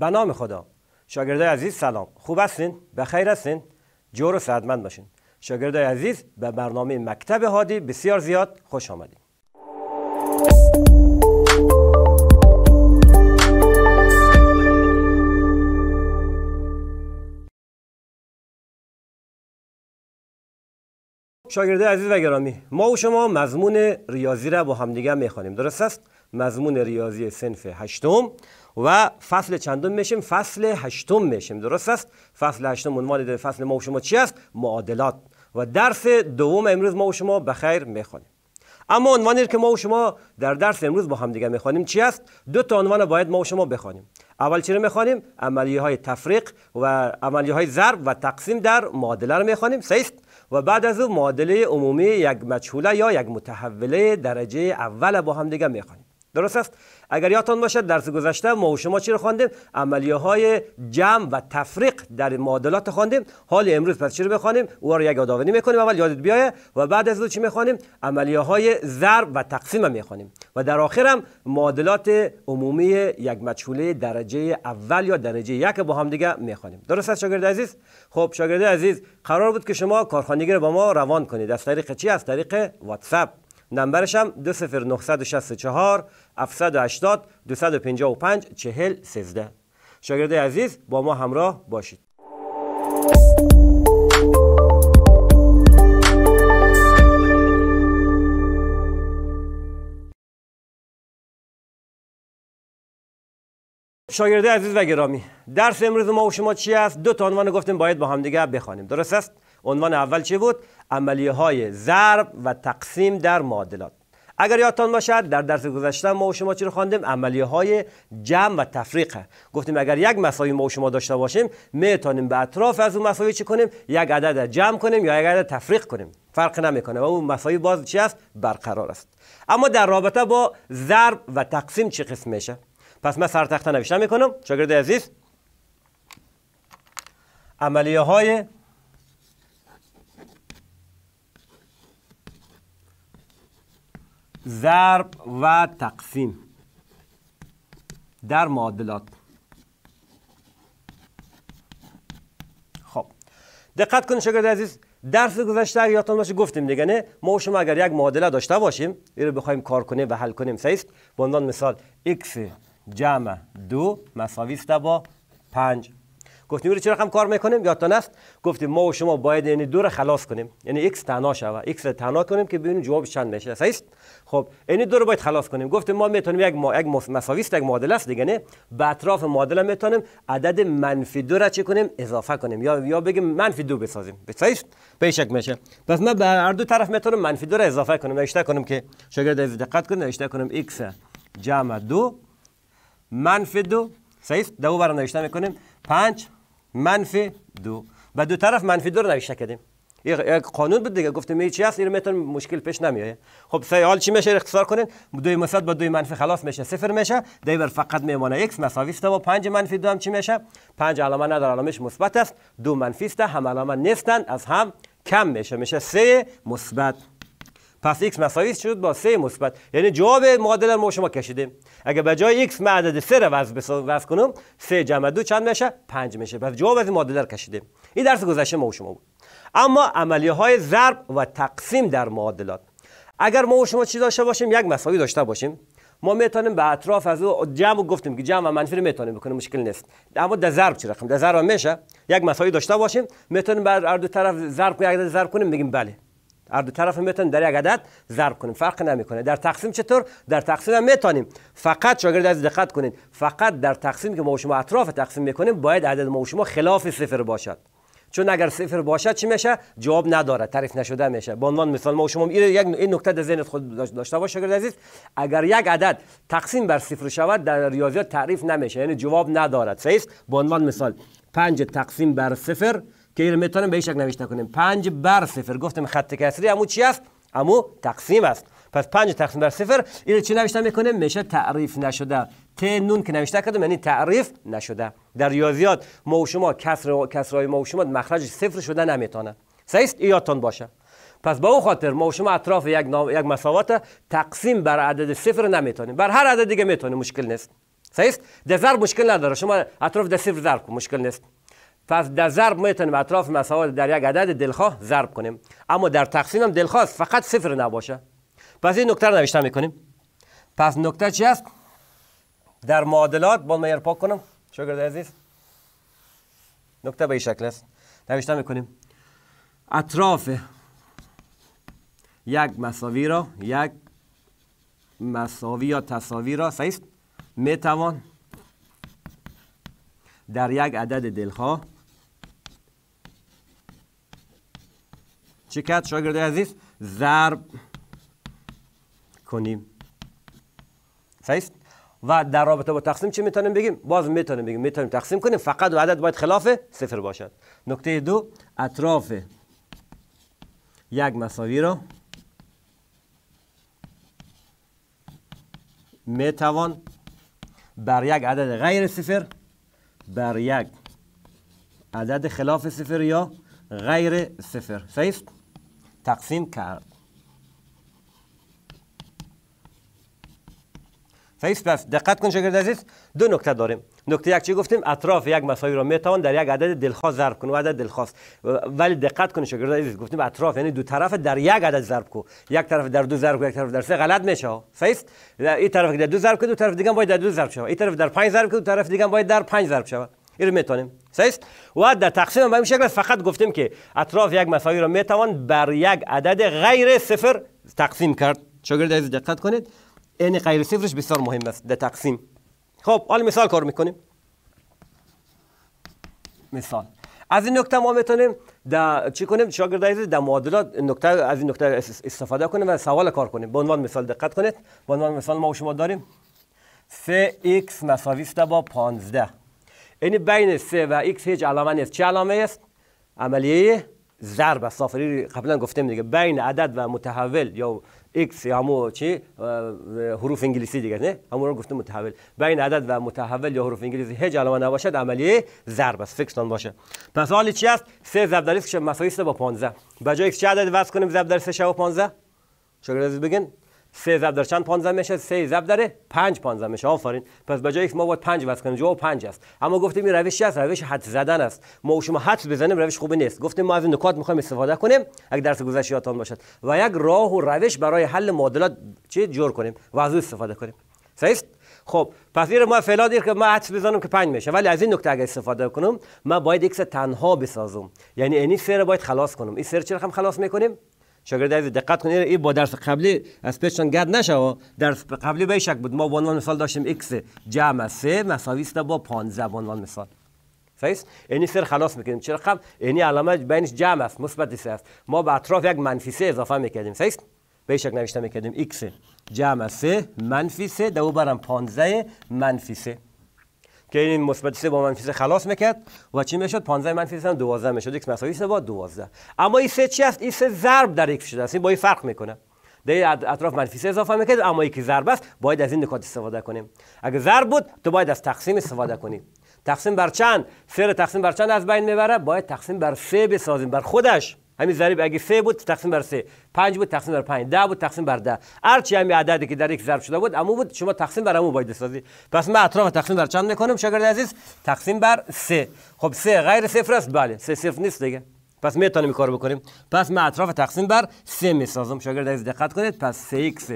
به نام خدا شاگردای عزیز سلام خوب هستین به خیر هستین جور و سعدمند باشین شاگردای عزیز به برنامه مکتب هادی بسیار زیاد خوش آمدید شاگرده عزیز و گرامی ما و شما مضمون ریاضی را با همدیگه میخوانیم درست است مضمون ریاضی سنف هشتم و فصل چندم میشیم فصل هشتم میشیم درست است فصل هشتم عنوان فصل ما و شما چی است معادلات و درس دوم امروز ما و شما به خیر میخوانیم اما عنوانی که ما و شما در درس امروز با هم دیگه میخوانیم چی است دو تا عنوان باید ما و شما بخوانیم اول چی رو میخوانیم عملیه های تفریق و عملیه های ضرب و تقسیم در معادله رو میخوانیم سیست و بعد از او معادله عمومی یک مجهوله یا یک متحوله درجه اول با هم دیگه میخوانیم درست است اگر یادتان باشد درس گذشته ما و شما چی رو خواندیم عملیه های جمع و تفریق در معادلات خواندیم حال امروز پس چی رو بخوانیم او رو یک یادآوری میکنیم اول یادت بیایه و بعد از او چی میخوانیم عملیه های ضرب و تقسیم میخوانیم و در آخر هم معادلات عمومی یک مجهوله درجه اول یا درجه یک با هم دیگه میخوانیم درست است شاگرد عزیز خب شاگرد عزیز قرار بود که شما کارخانگی با ما روان کنید از طریق چی از طریق واتساپ نمبرش هم 20964 780 255 40 13 شاگرد عزیز با ما همراه باشید شاگرده عزیز و گرامی درس امروز ما و شما چی است دو تا عنوان گفتیم باید با همدیگه بخوانیم درست است عنوان اول چی بود عملیه های ضرب و تقسیم در معادلات اگر یادتان باشد در درس گذشته ما و شما چی رو خواندیم عملیه های جمع و تفریق گفتیم اگر یک مساوی ما و شما داشته باشیم میتونیم به اطراف از اون مساوی چی کنیم یک عدد جمع کنیم یا یک عدد تفریق کنیم فرق نمیکنه و اون مساوی باز چی است برقرار است اما در رابطه با ضرب و تقسیم چی قسم میشه پس من سر تخته نوشته میکنم شاگرد عزیز عملیه های ضرب و تقسیم در معادلات خب دقت کنید شاگرد عزیز درس گذشته اگر یادتون باشه گفتیم دیگه نه ما و شما اگر یک معادله داشته باشیم این رو بخوایم کار کنیم و حل کنیم سیست به عنوان مثال x جمع دو مساوی است با 5 گفتیم چرا هم کار میکنیم یا تا نفت گفتیم ما و شما باید یعنی دور خلاص کنیم یعنی ایکس تنها شوه ایکس را تنها کنیم که ببینیم جواب چند میشه صحیح است خب یعنی دور باید خلاص کنیم گفتیم ما میتونیم یک ما یک مساوی است یک معادله است دیگه نه به اطراف معادله میتونیم عدد منفی دو را چه کنیم اضافه کنیم یا یا بگیم منفی دو بسازیم صحیح است پیشک میشه پس ما به هر دو طرف میتونم منفی دو را اضافه کنم نوشته کنیم که شاگرد از دقت کنید نوشته کنیم ایکس جمع دو منفی دو صحیح دو بر نوشته میکنیم 5. منفی دو و دو طرف منفی دو رو نوشته کردیم یک قانون بود دیگه گفتم چی هست این میتون مشکل پیش نمیایه خب حال چی میشه اختصار کنین دو مثبت با دو منفی خلاص میشه صفر میشه دیبر فقط میمونه ایکس مساوی است با 5 منفی دو هم چی میشه 5 علامه نداره علامش مثبت است دو منفی است هم علامه نیستند. از هم کم میشه میشه سه مثبت پس x مساوی شد با 3 مثبت یعنی جواب معادله ما شما کشیدیم اگر به جای x معدد 3 رو وضع کنم 3 جمع 2 چند میشه 5 میشه پس جواب از معادله رو کشیدیم این درس گذشته ما و شما بود اما عملیه های ضرب و تقسیم در معادلات اگر ما و شما چی داشته باشیم یک مساوی داشته باشیم ما میتونیم به اطراف از او جمع گفتیم که جمع و منفی رو میتونیم بکنیم مشکل نیست اما در ضرب چی رقم در ضرب میشه یک مساوی داشته باشیم میتونیم بر هر دو طرف ضرب یک ضرب کنیم میگیم بله هر دو طرف میتونیم در یک عدد ضرب کنیم فرق نمیکنه در تقسیم چطور در تقسیم هم میتونیم فقط شاگرد از دقت کنید فقط در تقسیم که ما شما اطراف تقسیم میکنیم باید عدد ما شما خلاف صفر باشد چون اگر صفر باشد چی میشه جواب نداره تعریف نشده میشه به عنوان مثال ما شما این نکته در ذهن خود داشته باش شاگرد عزیز اگر یک عدد تقسیم بر صفر شود در ریاضیات تعریف نمیشه یعنی جواب ندارد صحیح به عنوان مثال 5 تقسیم بر صفر که اینو میتونیم به این نوشته کنیم پنج بر صفر گفتم خط کسری امو چی است امو تقسیم است پس پنج تقسیم بر صفر اینو چی نوشته میکنیم میشه تعریف نشده ت نون که نوشته کردم یعنی تعریف نشده در ریاضیات ما و شما کسر کسرای ما و شما مخرج صفر شده نمیتونه صحیح ایاتون باشه پس با او خاطر ما و شما اطراف یک, نام، یک مساوات تقسیم بر عدد صفر نمیتونیم بر هر عدد دیگه میتونیم مشکل نیست صحیح ده ضرب مشکل نداره شما اطراف ده صفر ضرب مشکل نیست پس در ضرب میتونیم اطراف مساوات در یک عدد دلخواه ضرب کنیم اما در تقسیم هم دلخواه فقط صفر نباشه پس این نکته رو نوشته میکنیم پس نکته چی است در معادلات با من پاک کنم در عزیز نکته به این شکل است نوشته میکنیم اطراف یک مساوی را یک مساوی یا تساوی را صحیح میتوان در یک عدد دلخواه چه کرد شاگرد عزیز ضرب کنیم صحیح و در رابطه با تقسیم چه میتونیم بگیم باز میتونیم بگیم میتونیم تقسیم کنیم فقط و عدد باید خلاف صفر باشد نکته دو اطراف یک مساوی را میتوان بر یک عدد غیر صفر بر یک عدد خلاف صفر یا غیر صفر صحیح تقسیم کرد فیس پس دقت کن شاگرد عزیز دو نکته داریم نکته یک چی گفتیم اطراف یک مساوی را میتوان در یک عدد دلخواه ضرب کن و عدد دلخواه ولی دقت کن شاگرد عزیز گفتیم اطراف یعنی دو طرف در یک عدد ضرب کو یک طرف در دو ضرب کو یک طرف در سه غلط میشه فیس این طرف در دو ضرب کو دو طرف دیگه باید در دو ضرب شه این طرف در پنج ضرب کو دو طرف دیگه باید در پنج ضرب شود این رو میتونیم سیست و در تقسیم به این شکل فقط گفتیم که اطراف یک مساوی را میتوان بر یک عدد غیر صفر تقسیم کرد شاگرد عزیز دقت کنید این غیر صفرش بسیار مهم است در تقسیم خب حال مثال کار میکنیم مثال از این نکته ما میتونیم در چی کنیم شاگرد عزیز در معادلات نکته از این نکته استفاده کنیم و سوال کار کنیم به عنوان مثال دقت کنید به عنوان مثال ما و شما داریم 3x مساوی است با 15 یعنی بین سه و ایکس هیچ علامه نیست چه علامه است عملیه ضرب است صافری قبلا گفتیم دیگه بین عدد و متحول یا ایکس یا همو چی حروف انگلیسی دیگه نه همون رو گفتم متحول بین عدد و متحول یا حروف انگلیسی هیچ علامه نباشد عملیه ضرب است فکرتان باشه پس حالی چی است سه ضرب در x مساوی با 15 به جای چه عدد وضع کنیم ضرب در 3 شو 15 شاگرد بگین سه ضرب در چند 15 میشه سه ضرب در 5 15 میشه آفرین پس به جای ما باید 5 وصل کنیم جواب 5 است اما گفتیم این روش است روش حد زدن است ما شما حد بزنیم روش خوبی نیست گفتیم ما از این نکات میخوایم استفاده کنیم اگر درس گذشته یادتان باشد و یک راه و روش برای حل معادلات چه جور کنیم و از استفاده کنیم صحیح خب پس ما فعلا دیر که ما حد بزنم که 5 میشه ولی از این نکته اگر استفاده کنم ما باید یک تنها بسازم یعنی این سر باید خلاص کنم این سر چرا هم خلاص میکنیم شاگرد عزیز دقت کنید این با درس قبلی از پیشون گرد نشه درس قبلی به شک بود ما به عنوان مثال داشتیم x جمع 3 مساوی است با 15 به عنوان مثال صحیح یعنی سر خلاص میکنیم چرا رقم خب؟ یعنی علامه بینش جمع است مثبت 3 است ما به اطراف یک منفی 3 اضافه میکردیم صحیح به شک نوشته میکردیم x جمع 3 منفی 3 دو برم 15 منفی 3 که این مثبت سه با منفی 3 خلاص میکرد و چی میشد 15 منفی 3 هم 12 میشد x مساوی 3 با 12 اما این سه چی است این سه ضرب در x شده است این با این فرق میکنه در اطراف منفی 3 اضافه میکرد اما یکی ضرب است باید از این نکات استفاده کنیم اگر ضرب بود تو باید از تقسیم استفاده کنیم تقسیم بر چند سه تقسیم بر چند از بین میبره باید تقسیم بر سه بسازیم بر خودش همین ضریب اگه سه بود تقسیم بر سه پنج بود تقسیم بر پنج ده بود تقسیم بر ده هر چی همین عددی که در یک ضرب شده بود امو بود شما تقسیم بر امو باید سازی پس من اطراف تقسیم بر چند میکنم شاگرد عزیز تقسیم بر سه خب سه غیر صفر است بله سه صفر نیست دیگه پس میتونیم کار بکنیم پس من اطراف تقسیم بر سه میسازم شاگرد عزیز دقت کنید پس سه ایکس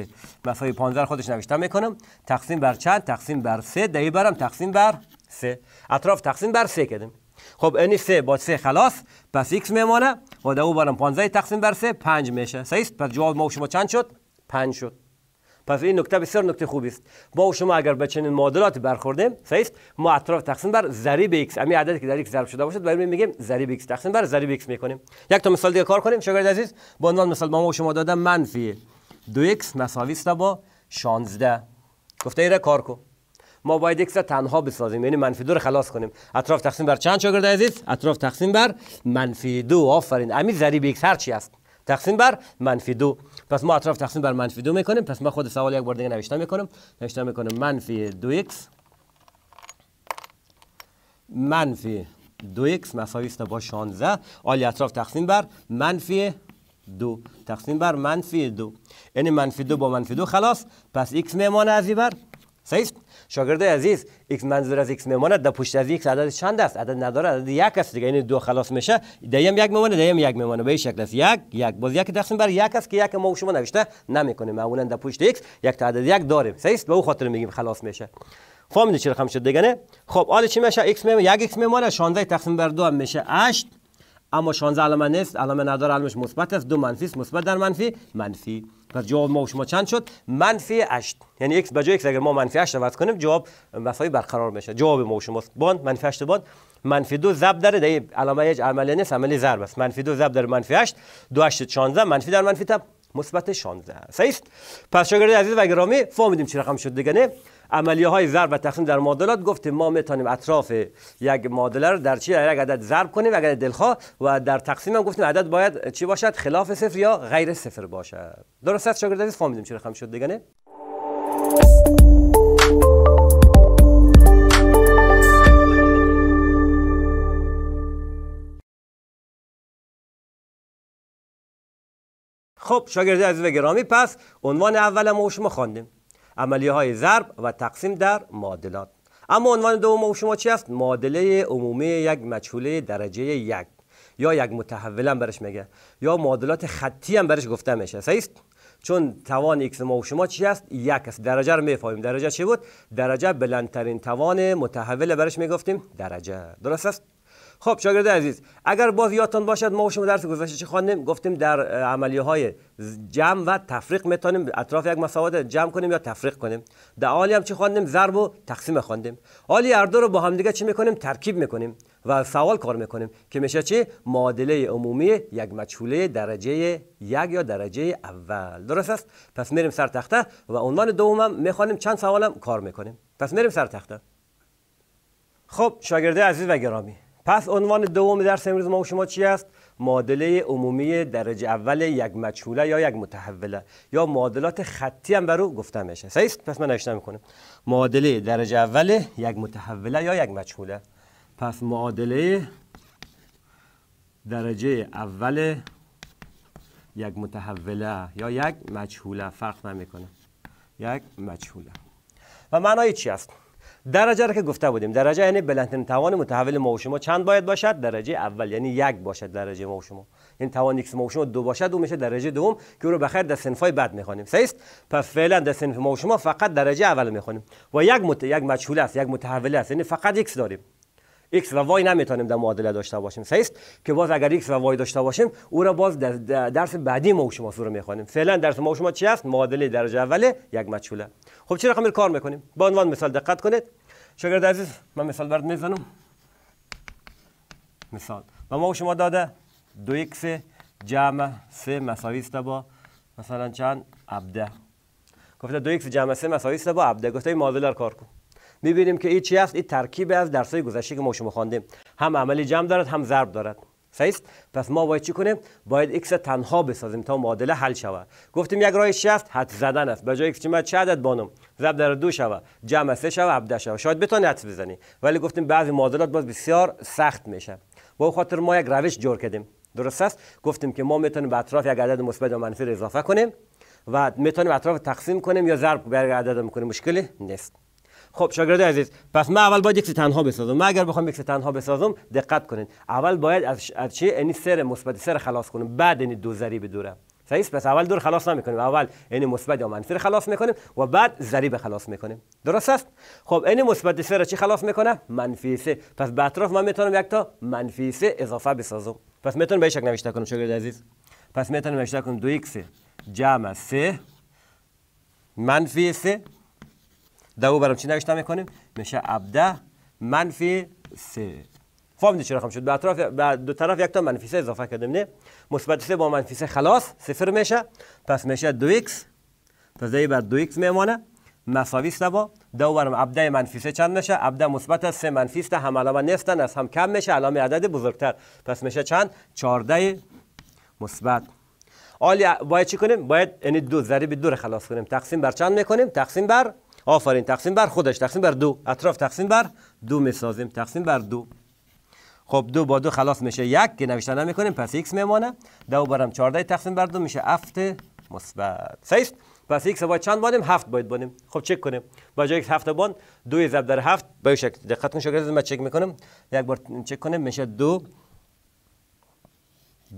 مساوی 15 خودش نوشتم میکنم تقسیم بر چند تقسیم بر سه دهی برم تقسیم بر سه اطراف تقسیم بر سه کردیم خب n سه با سه خلاص پس x میمانه و دو برم 15 تقسیم بر سه 5 میشه صحیح پس جواب ما و شما چند شد 5 شد پس این نکته بسیار نکته خوبی است ما و شما اگر به چنین معادلات برخوردیم صحیح ما اطراف تقسیم بر ضریب x همین عددی که در x ضرب شده باشد برای میگیم ضریب x تقسیم بر ضریب x میکنیم یک تا مثال دیگه کار کنیم شاگرد عزیز با عنوان مثال ما و شما دادم منفی 2x مساوی است با 16 گفته ایره کار کن ما باید اکس را تنها بسازیم یعنی منفی دو رو خلاص کنیم اطراف تقسیم بر چند شاگرد عزیز اطراف تقسیم بر منفی دو آفرین امی ضریب x هر چی است تقسیم بر منفی دو پس ما اطراف تقسیم بر منفی دو میکنیم پس ما خود سوال یک بار دیگه نوشته میکنم نوشته میکنم منفی دو x منفی دو x مساوی است با 16 آلی اطراف تقسیم بر منفی دو تقسیم بر منفی دو یعنی منفی دو با منفی دو خلاص پس x میمانه از این بر صحیح شاگرد عزیز x منظور از x میماند در پشت از x عدد چند است عدد نداره عدد یک است دیگه یعنی دو خلاص میشه دیم یک میمونه دیم یک میمونه به شکل است یک یک باز یک تقسیم بر یک است که یک ما شما نوشته نمیکنیم معمولا در پشت x یک تا عدد یک داریم است به خاطر میگیم خلاص میشه فهمیدید چه رقم شد دیگه خب حالا چی میشه x میمونه یک x میمونه 16 تقسیم بر 2 میشه 8 اما 16 علامه نیست علامه نداره علامش مثبت است دو منفی است مثبت در منفی منفی پس جواب ما و شما چند شد منفی 8 یعنی x به جای x اگر ما منفی 8 عوض کنیم جواب مساوی برقرار میشه جواب ما و شما باند منفی 8 باند منفی 2 ضرب در ده علامه هیچ عملی نیست عملی ضرب است منفی 2 ضرب در منفی 8 2 8 16 منفی در منفی تب مثبت 16 صحیح است پس شاگرد عزیز و گرامی فهمیدیم چی رقم شد دیگه نه عملیه های ضرب و تقسیم در معادلات گفتیم ما میتونیم اطراف یک معادله رو در چی یک عدد ضرب کنیم و دلخواه و در تقسیم هم گفتیم عدد باید چی باشد خلاف صفر یا غیر صفر باشد درست است شاگرد عزیز فهمیدیم چه رقم شد دیگه نه خب شاگرد عزیز و گرامی پس عنوان اول ما شما عملیه های ضرب و تقسیم در معادلات اما عنوان دوم شما چی است معادله عمومی یک مجهوله درجه یک یا یک هم برش میگه یا معادلات خطی هم برش گفته میشه صحیح چون توان ایکس ما و شما چی است یک است درجه رو میفهمیم درجه چی بود درجه بلندترین توان متحول برش میگفتیم درجه درست است خب شاگرد عزیز اگر باز یادتان باشد ما شما درس گذشته چی خواندیم گفتیم در عملیه های جمع و تفریق میتونیم اطراف یک مساوات جمع کنیم یا تفریق کنیم در عالی هم چی خواندیم ضرب و تقسیم خواندیم عالی هر رو با هم دیگه چی میکنیم ترکیب میکنیم و سوال کار میکنیم که میشه چی معادله عمومی یک مجهوله درجه یک یا درجه اول درست است پس میریم سر تخته و عنوان دومم میخوانیم چند سوالم کار میکنیم پس میریم سر تخته خب شاگرده عزیز و گرامی پس عنوان دوم درس امروز ما و شما چی است معادله عمومی درجه اول یک مجهوله یا یک متحوله یا معادلات خطی هم برو گفته میشه صحیح پس من نوشتم میکنم معادله درجه اول یک متحوله یا یک مجهوله پس معادله درجه اول یک متحوله یا یک مجهوله فرق نمیکنه یک مجهوله و معنای چی است درجه را که گفته بودیم درجه یعنی بلندترین توان متحول ما و شما چند باید باشد درجه اول یعنی یک باشد درجه ما و شما این یعنی توان یک ما و شما دو باشد او میشه درجه دوم که رو بخیر در سنفای بعد میخوانیم است پس فعلا در سنف ما و شما فقط درجه اول میخوانیم و یک مت... یک مجهول است یک متحول است یعنی فقط یکس داریم x و y نمیتونیم در معادله داشته باشیم است که باز اگر x و y داشته باشیم او را باز در درس بعدی ما و شما رو میخوانیم فعلا درس ما و شما چی است معادله درجه اول یک مجهوله خب چرا رقم کار میکنیم با عنوان مثال دقت کنید شاگرد عزیز من مثال برد میزنم مثال و ما و شما داده دو x جمع سه مساوی است با مثلا چند 17 گفته دو x جمع سه مساوی است با 17 گفته معادله کار کن میبینیم که این چی است این ترکیب از درسای گذشته که ما شما خواندیم هم عملی جمع دارد هم ضرب دارد صحیح پس ما باید چی کنیم باید x تنها بسازیم تا معادله حل شود گفتیم یک راه شفت حد زدن است به جای ایکس من چه عدد بانم ضرب در دو شود جمع سه شود عبده شود شاید بتونی حد بزنی ولی گفتیم بعضی معادلات باز بسیار سخت میشه با خاطر ما یک روش جور کردیم درست است گفتیم که ما میتونیم به اطراف یک عدد مثبت و منفی اضافه کنیم و میتونیم اطراف تقسیم کنیم یا ضرب بر عدد میکنیم مشکلی نیست خب شاگرد عزیز پس ما اول باید یک تنها بسازم من اگر بخوام یک تنها بسازم دقت کنید. اول باید از, از چی یعنی سر مثبت سر خلاص کنیم بعد این یعنی دو ضریب دوره صحیح پس اول دور خلاص نمیکنیم اول یعنی مثبت یا منفی خلاص میکنیم و بعد ضریب خلاص میکنیم درست است خب این یعنی مثبت سر را چی خلاص میکنه منفی سه پس به اطراف من میتونم یک تا منفی سه اضافه بسازم پس میتونم به شکل نوشته کنم شاگرد عزیز پس میتونم نوشته کنم 2x جمع 3 منفی 3 دو برام چی نگشتم میکنیم میشه ابده منفی سه فهمیدید چرا شد به اطراف به دو طرف یک تا منفی سه اضافه کردیم نه مثبت سه با منفی سه خلاص صفر میشه پس میشه دو x پس دای بر 2x میمونه مساوی است با دو برم ابده منفی سه چند میشه ابده مثبت سه منفی است هم علامه نیستن از هم کم میشه علامه عدد بزرگتر پس میشه چند 14 مثبت آلی باید چی کنیم باید یعنی دو ضریب دو رو خلاص کنیم تقسیم بر چند میکنیم تقسیم بر آفرین تقسیم بر خودش تقسیم بر دو اطراف تقسیم بر دو میسازیم تقسیم بر دو خب دو با دو خلاص میشه یک که نوشته نمیکنیم پس x میمانه دو برم 14 تقسیم بر دو میشه هفت مثبت صحیح پس x باید چند بانیم هفت باید بانیم خب چک کنیم با جای هفت بان دو ضرب در هفت به شکل دقت کن شاگرد من چک میکنم یک بار چک کنیم میشه دو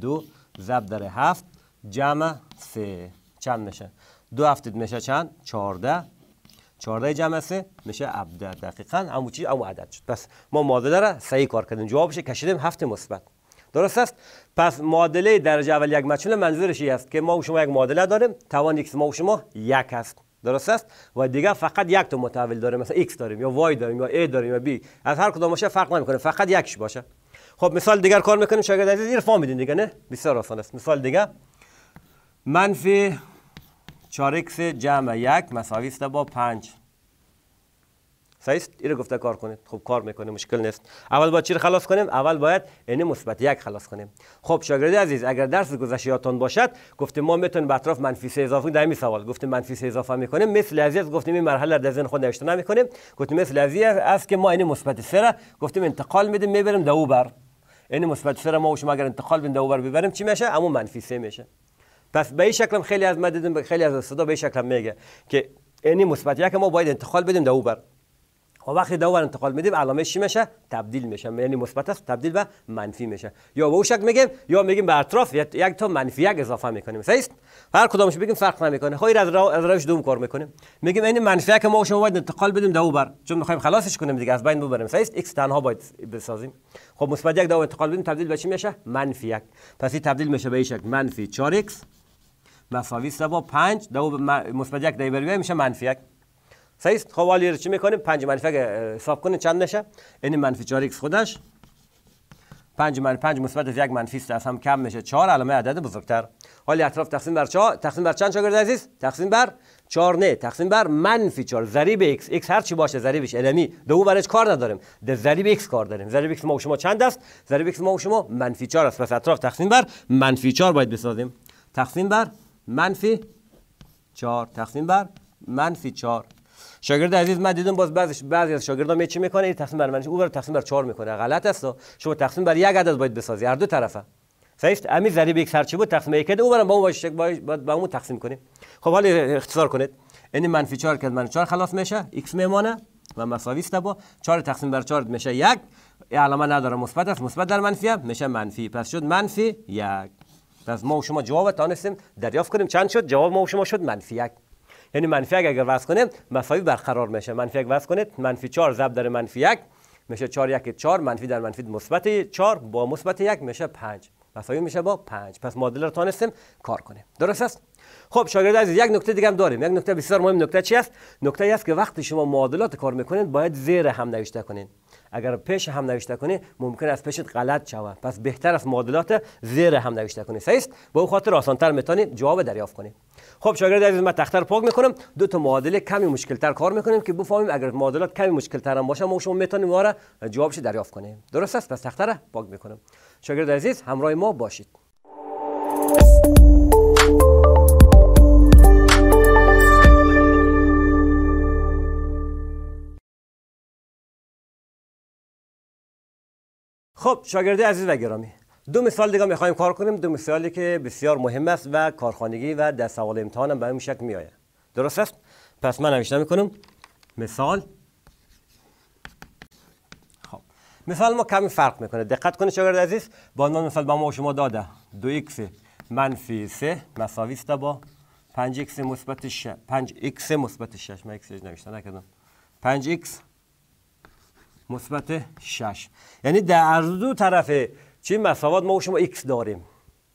دو ضرب در هفت جمع سه چند میشه دو هفته میشه چند چهارده 14 جمع میشه عبد دقیقا همون چیز همون عدد شد پس ما معادله را صحیح کار کردیم جوابش کشیدیم هفت مثبت درست است پس معادله درجه اول یک مجهول منظورش این است که ما و شما یک معادله داریم توان x ما و شما یک است درست است و دیگه فقط یک تا متحول داریم مثلا x داریم یا y داریم یا a داریم یا b از هر کدام باشه فرق نمیکنه فقط یکش باشه خب مثال دیگر کار میکنیم شاگرد عزیز این فهمیدین دیگه نه بسیار آسان است مثال دیگه منفی 4x جمع یک مساوی است با 5 صحیح این رو گفته کار کنید خب کار میکنه مشکل نیست اول با چی رو خلاص کنیم اول باید این مثبت یک خلاص کنیم خب شاگرد عزیز اگر درس گذشته باشد گفتیم ما میتونیم به اطراف منفی سه اضافه در همین سوال گفتیم منفی سه اضافه میکنیم مثل عزیز گفتیم این مرحله در ذهن خود نوشته نمیکنیم گفتیم مثل عزیز است که ما این مثبت سه را گفتیم انتقال میدیم میبریم دو بر این مثبت سه ما و شما اگر انتقال بدیم دو بر ببریم چی میشه اما منفی سه میشه پس به این شکلم خیلی از مدیدم دیدیم خیلی از صدا به این شکلم میگه که اینی مثبت یک ما باید انتقال بدیم بر. و خب وقتی بر انتقال میدیم علامه چی میشه تبدیل میشه یعنی مثبت است تبدیل به منفی میشه یا به اون شکل میگیم یا میگیم به اطراف یک تا منفی یک اضافه میکنیم صحیح است هر کدومش بگیم فرق نمیکنه خیر خب از, رو... از روش دوم کار میکنیم میگیم یعنی منفی یک ما شما باید انتقال بدیم بر چون میخوایم خلاصش کنیم دیگه از بین ببریم صحیح است ایکس تنها باید بسازیم خب مثبت یک دو انتقال بدیم تبدیل به چی میشه منفی یک پس این تبدیل میشه به این شکل منفی 4x مساوی سه با 5 دو مثبت یک دهی بر میشه منفی یک صحیح خب حالا چی میکنیم 5 منفی یک حساب کنیم چند میشه این منفی 4 x خودش 5 منفی 5 مثبت یک منفی است از هم کم میشه 4 علامه عدد بزرگتر حالی اطراف تقسیم بر 4 تقسیم بر چند شاگرد عزیز تقسیم بر 4 نه تقسیم بر منفی 4 ضریب x x هر چی باشه ضریبش علمی دو برش کار نداریم ده ضریب x کار داریم ضریب x ما و شما چند است ضریب x ما و شما منفی 4 است پس اطراف تقسیم بر منفی 4 باید بسازیم تقسیم بر منفی 4 تقسیم بر منفی 4 شاگرد عزیز من دیدم باز بعضی بعضی از شاگردا می چی میکنه این تقسیم بر منفی او بر تقسیم بر 4 میکنه غلط است شما تقسیم بر یک عدد باید بسازی هر دو طرفه است امی ضریب یک سرچه بود تقسیم کرده او برم با اون باید با اون تقسیم کنیم خب حالا اختصار کنید این یعنی منفی 4 که منفی 4 خلاص میشه x میمانه و مساوی است با 4 تقسیم بر 4 میشه یک علامه نداره مثبت است مثبت در منفی هم میشه منفی پس شد منفی یک پس ما و شما جواب تانستیم دریافت کنیم چند شد جواب ما و شما شد منفی یک یعنی منفی یک اگر وصل کنیم مساوی برقرار میشه منفی یک وصل کنید منفی 4 ضرب در منفی یک میشه 4 1 4 منفی در منفی مثبت 4 با مثبت یک میشه 5 مساوی میشه با 5 پس معادله رو تانستیم کار کنیم درست است خب شاگرد عزیز یک نکته دیگه هم داریم یک نکته بسیار مهم نکته چی است نکته ای است که وقتی شما معادلات کار میکنید باید زیر هم نوشته کنید اگر پیش هم نوشته کنی ممکن است پیشت غلط شوه پس بهتر از معادلات زیر هم نوشته کنی صحیح به او خاطر آسانتر میتونی جواب دریافت کنی خب شاگرد عزیز من تختر پاک میکنم دو تا معادله کمی مشکلتر کار میکنیم که بفهمیم اگر معادلات کمی مشکلتر هم باشه ما شما میتونیم ما را جوابش دریافت کنیم درست است پس تختر پاک میکنم شاگرد عزیز همراه ما باشید خب شاگرد عزیز و گرامی دو مثال دیگه میخوایم کار کنیم دو مثالی که بسیار مهم است و کارخانگی و در سوال امتحان هم به این شکل میآید درست است پس من نوشته میکنم مثال خب مثال ما کمی فرق میکنه دقت کنید شاگرد عزیز با عنوان مثال با ما شما داده دو ایکس منفی سه مساوی است با 5 x مثبت 5 x مثبت 6 من x نوشته نکردم 5 x مثبت 6 یعنی در هردو دو طرف چی مساوات ما و شما x داریم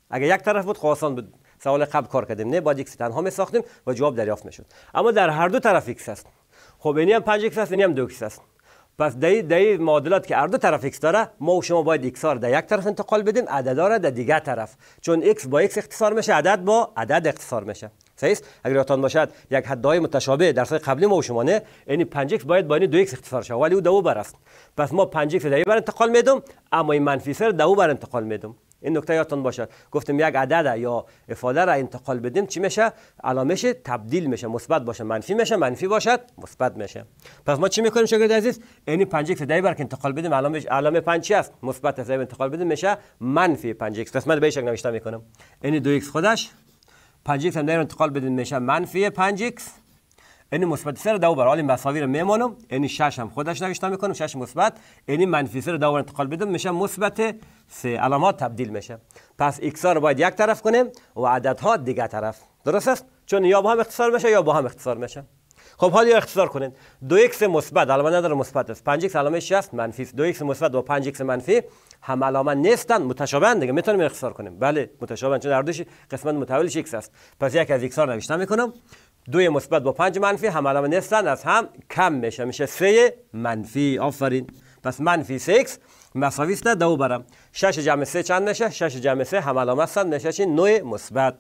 اگر یک طرف بود خواستان بود سوال قبل کار کردیم نه باید x تنها می ساختیم و جواب دریافت میشد اما در هر دو طرف x است. خب اینی هم 5 x است، اینی هم 2 x است. پس دای دای معادلات که هر دو طرف x داره ما و شما باید x رو در یک طرف انتقال بدیم عددا را در دیگر طرف چون x با x اختصار میشه عدد با عدد اختصار میشه صحیح اگر یادتان باشد یک حدای متشابه در سال قبلی ما و شما نه یعنی 5 باید با این 2 x اختصار شود ولی او دو بر است پس ما 5 x دو بر انتقال میدم اما این منفی سر دو بر انتقال میدم این نکته یادتان باشد گفتم یک عدد یا افاده را انتقال بدیم چی میشه علامش تبدیل میشه مثبت باشه منفی میشه منفی باشد مثبت میشه پس ما چی میکنیم شاگرد عزیز یعنی 5 x دای بر انتقال بدیم علامش علامه 5 است مثبت از انتقال بدیم میشه منفی 5 x پس من به شکل نوشته میکنم یعنی 2 x خودش 5 هم رو انتقال بدیم میشه منفی 5x این مثبت سر رو دو برای مساوی رو میمونم این شش هم خودش نوشته میکنم شش مثبت این منفی سر رو دو انتقال بدم میشه مثبت سه، علامات تبدیل میشه پس x رو باید یک طرف کنیم و عدد ها دیگه طرف درست است چون یا با هم اختصار میشه یا با هم اختصار میشه خب حالا اختصار کنید دو x مثبت علامه نداره مثبت است 5 x علامه 60 منفی است دو x مثبت و 5 x منفی هم علامه نیستن متشابهن دیگه میتونیم اختصار کنیم بله متشابه چون در دوش قسمت متحولش x است پس یک از x ها نوشته میکنم دو مثبت با 5 منفی هم علامه نیستن از هم کم میشه میشه 3 منفی آفرین پس منفی 6 مساوی است دو برم 6 جمع 3 چند میشه 6 جمع 3 هم علامه هستن میشه چی 9 مثبت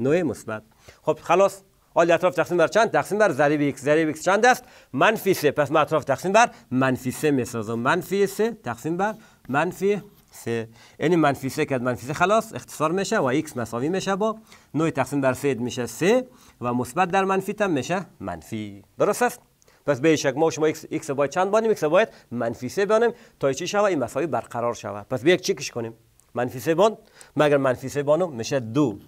9 مثبت خب خلاص حال اطراف تقسیم بر چند تقسیم بر ضریب x ضریب x چند است منفی 3 پس ما اطراف تقسیم بر منفی 3 میسازم منفی 3 تقسیم بر منفی 3 یعنی منفی 3 که منفی 3 خلاص اختصار میشه و x مساوی میشه با 9 تقسیم بر 3 میشه 3 و مثبت در منفی تام میشه منفی درست است پس به شک ما شما x باید چند بانیم x باید منفی 3 بانیم تا چی شوه این مساوی برقرار شوه پس بیا چیکش کنیم منفی 3 بان مگر منفی 3 بانو میشه 2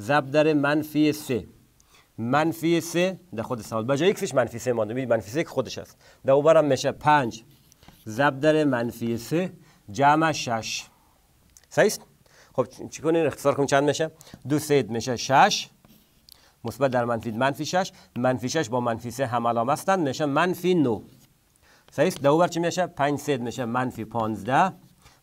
ضرب در منفی 3 منفی 3 در خود سمت به جای xش منفی 3 مانده منفی 3 خودش است در برم میشه 5 ضرب در منفی 3 جمع 6 صحیح است خب چی کنین اختصار کنیم چند میشه 2 سید میشه 6 مثبت در منفی منفی 6 منفی 6 با منفی 3 هم علام هستند میشه منفی 9 صحیح است در بر چی میشه 5 سید میشه منفی 15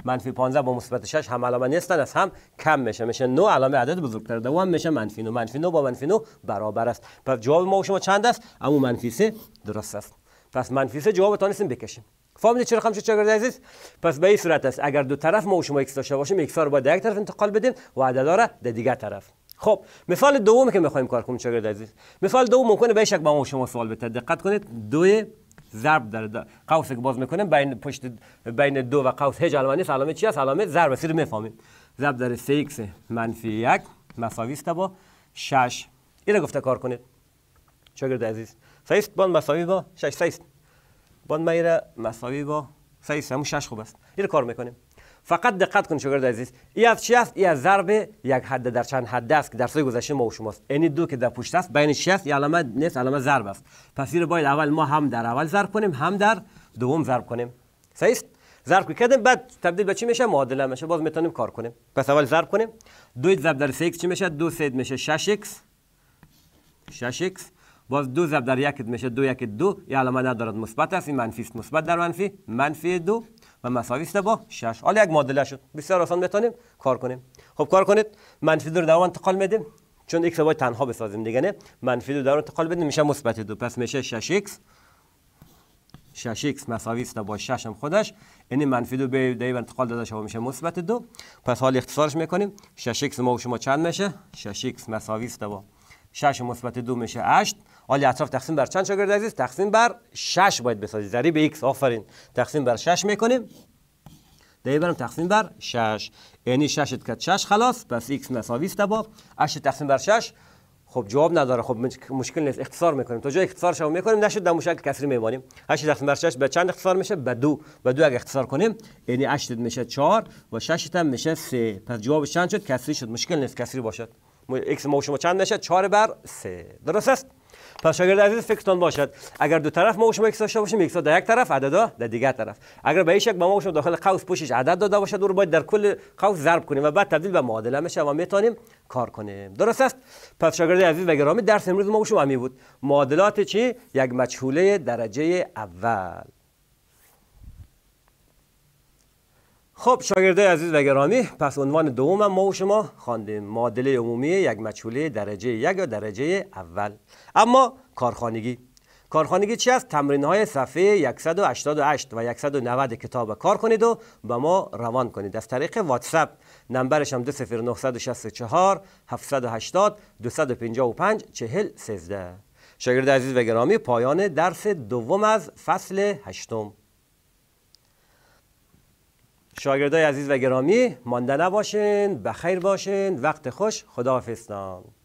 منفی 15 با مثبت 6 هم علامه نیستن از هم کم میشه میشه 9 علامه عدد بزرگتر دوم میشه منفی 9 منفی 9 با منفی 9 برابر است پس جواب ما و شما چند است اما منفی 3 درست است پس منفی 3 جواب نیستیم بکشیم فهمیدید چرا رقم چرا گرد عزیز پس به این صورت است اگر دو طرف ما و شما ایکس داشته باشیم ایکس رو با یک طرف انتقال بدیم و عددا را به دیگر طرف خب مثال دوم که میخوایم کار کنیم شاگرد عزیز مثال دوم ممکنه به شک با ما و شما سوال بده دقت کنید دو ضرب در, قوسی که باز میکنیم بین پشت بین دو و قوس هج علامه نیست علامه چی است علامه ضرب رو میفهمیم ضرب در سی ایکس منفی یک مساوی است با شش. اینو گفته کار کنید شاگرد عزیز سایست بان مساوی با شش سایست بان میره مساوی با سیست همون شش خوب است اینو کار میکنیم فقط دقت کن شوگرد عزیز ای از چی است ای از ضرب یک حد در چند حد است که در سوی گذشته ما و شماست یعنی دو که در پشت است بین 6 یا علامت نیست علامت ضرب است پس اینو باید اول ما هم در اول ضرب کنیم هم در دوم ضرب کنیم صحیح است ضرب کردیم بعد تبدیل به چی میشه معادله میشه باز میتونیم کار کنیم پس اول ضرب کنیم دو ضرب در 3 چی میشه دو سه میشه 6x 6x باز دو ضرب در یک میشه دو یک دو یا علامت ندارد مثبت است این منفی است مثبت در منفی منفی دو و مساوی است با 6 حالا یک معادله شد بسیار آسان میتونیم کار کنیم خب کار کنید منفی دو رو در اون انتقال میدیم چون x باید تنها بسازیم دیگه نه منفی دو در اون انتقال بدیم میشه مثبت دو پس میشه 6x 6x مساوی است با 6 هم خودش یعنی منفی دو به دی انتقال داده شما میشه مثبت دو پس حال اختصارش میکنیم 6x ما و شما چند میشه 6x مساوی است با 6 مثبت دو میشه 8 حالی اطراف تقسیم بر چند شاگرد عزیز تقسیم بر 6 باید بسازید ضریب x آفرین تقسیم بر 6 میکنیم ده برم تقسیم بر 6 یعنی 6 کد 6 خلاص پس x مساوی است با 8 تقسیم بر 6 خب جواب نداره خب مشکل نیست اختصار میکنیم تا جای اختصار رو میکنیم نشد در مشکل کسری میمانیم 8 تقسیم بر 6 به چند اختصار میشه به دو و دو اگه اختصار کنیم یعنی 8 میشه 4 و 6 هم میشه 3 پس جواب چند شد کسری شد مشکل نیست کسری باشد x شما چند نشد 4 بر 3 درست است پس شاگرد عزیز فکرتان باشد اگر دو طرف ما شما یک داشته باشیم یک در یک طرف عددا در دیگر طرف اگر به شک به ما شما داخل قوس پوشش عدد داده باشد او رو باید در کل قوس ضرب کنیم و بعد تبدیل به معادله میشه و میتونیم کار کنیم درست است پس شاگرد عزیز و گرامی درس امروز ما شما بود معادلات چی یک مجهوله درجه اول خب شاگردای عزیز و گرامی پس عنوان دوم ما و شما خواندیم معادله عمومی یک مچوله درجه یک یا درجه اول اما کارخانگی کارخانگی چی است تمرین های صفحه 188 و 190 کتاب کار کنید و به ما روان کنید از طریق واتساپ نمبرش هم 20964 780 255 4013 شاگرد عزیز و گرامی پایان درس دوم از فصل هشتم شاگردای عزیز و گرامی مانده نباشین بخیر باشین وقت خوش خداحافظتان